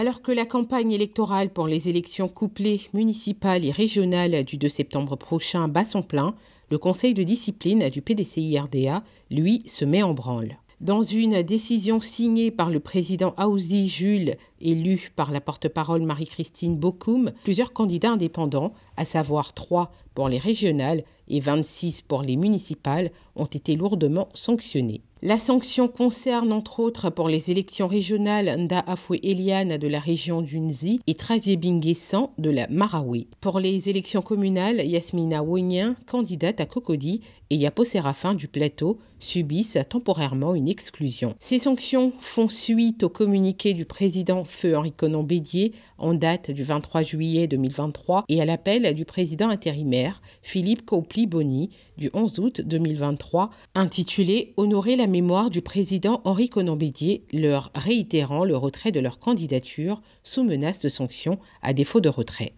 Alors que la campagne électorale pour les élections couplées municipales et régionales du 2 septembre prochain bat son plein, le conseil de discipline du PDCI-RDA, lui, se met en branle. Dans une décision signée par le président Aouzi Jules élus par la porte-parole Marie-Christine Bocoum, plusieurs candidats indépendants, à savoir 3 pour les régionales et 26 pour les municipales, ont été lourdement sanctionnés. La sanction concerne entre autres pour les élections régionales Nda Afoué Eliana de la région d'Unzi et Trazier Binguessan de la Marawi. Pour les élections communales, Yasmina Wonien, candidate à Cocody, et Yapo Séraphin du Plateau subissent temporairement une exclusion. Ces sanctions font suite au communiqué du président feu Henri Conan Bédier en date du 23 juillet 2023 et à l'appel du président intérimaire Philippe Copli-Boni du 11 août 2023 intitulé Honorer la mémoire du président Henri Conan Bédier leur réitérant le retrait de leur candidature sous menace de sanctions à défaut de retrait.